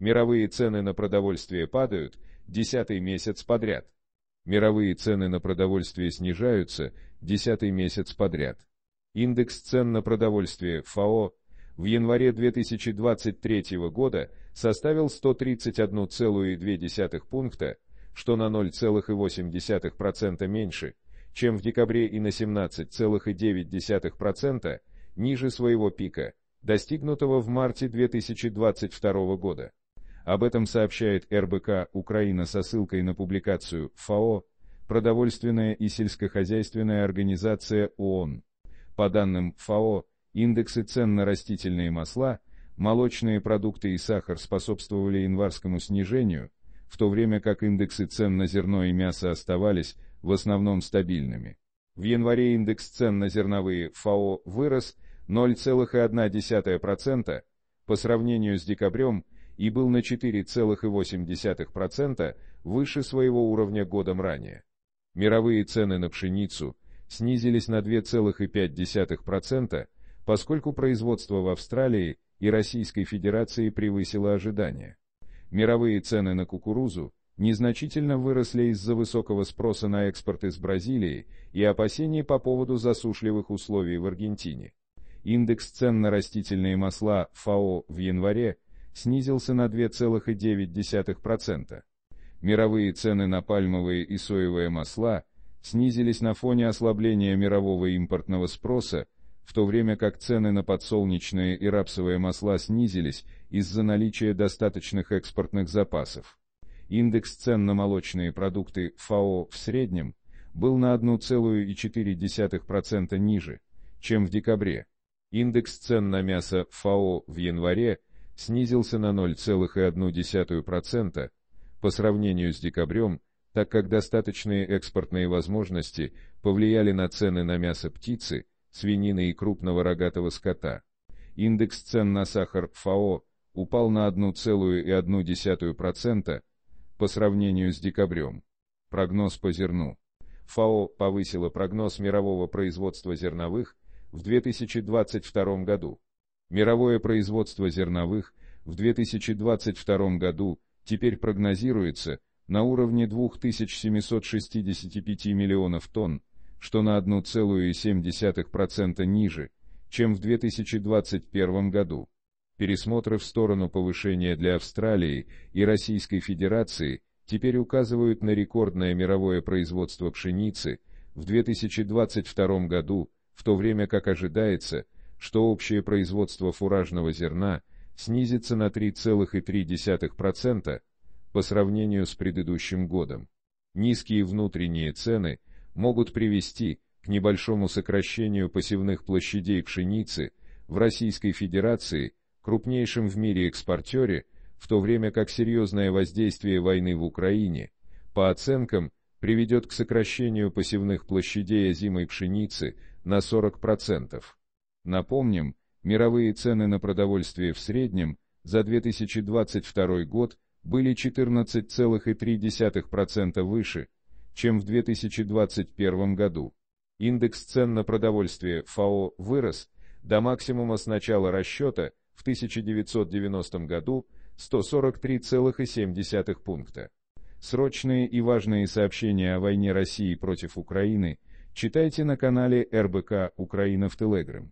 Мировые цены на продовольствие падают десятый месяц подряд. Мировые цены на продовольствие снижаются десятый месяц подряд. Индекс цен на продовольствие ФАО в январе 2023 года составил 131,2 пункта, что на 0,8% меньше, чем в декабре и на 17,9% ниже своего пика, достигнутого в марте 2022 года. Об этом сообщает РБК «Украина» со ссылкой на публикацию ФАО «Продовольственная и сельскохозяйственная организация ООН». По данным ФАО, индексы цен на растительные масла, молочные продукты и сахар способствовали январскому снижению, в то время как индексы цен на зерно и мясо оставались в основном стабильными. В январе индекс цен на зерновые ФАО вырос 0,1% по сравнению с декабрем – и был на 4,8% выше своего уровня годом ранее. Мировые цены на пшеницу снизились на 2,5%, поскольку производство в Австралии и Российской Федерации превысило ожидания. Мировые цены на кукурузу незначительно выросли из-за высокого спроса на экспорт из Бразилии и опасений по поводу засушливых условий в Аргентине. Индекс цен на растительные масла ФАО в январе снизился на 2,9%. Мировые цены на пальмовые и соевые масла снизились на фоне ослабления мирового импортного спроса, в то время как цены на подсолнечные и рапсовые масла снизились из-за наличия достаточных экспортных запасов. Индекс цен на молочные продукты ФАО в среднем был на 1,4% ниже, чем в декабре. Индекс цен на мясо ФАО в январе снизился на 0,1% по сравнению с декабрем, так как достаточные экспортные возможности повлияли на цены на мясо птицы, свинины и крупного рогатого скота. Индекс цен на сахар ФАО упал на 1,1% по сравнению с декабрем. Прогноз по зерну. ФАО повысила прогноз мирового производства зерновых в 2022 году Мировое производство зерновых в 2022 году теперь прогнозируется на уровне 2765 миллионов тонн, что на 1,7% ниже, чем в 2021 году. Пересмотры в сторону повышения для Австралии и Российской Федерации теперь указывают на рекордное мировое производство пшеницы в 2022 году, в то время как ожидается – что общее производство фуражного зерна снизится на 3,3% по сравнению с предыдущим годом. Низкие внутренние цены могут привести к небольшому сокращению посевных площадей пшеницы в Российской Федерации, крупнейшем в мире экспортере, в то время как серьезное воздействие войны в Украине, по оценкам, приведет к сокращению посевных площадей озимой пшеницы на 40%. Напомним, мировые цены на продовольствие в среднем за 2022 год были 14,3% выше, чем в 2021 году. Индекс цен на продовольствие ФАО вырос до максимума с начала расчета в 1990 году 143,7 пункта. Срочные и важные сообщения о войне России против Украины читайте на канале РБК «Украина» в Телеграм.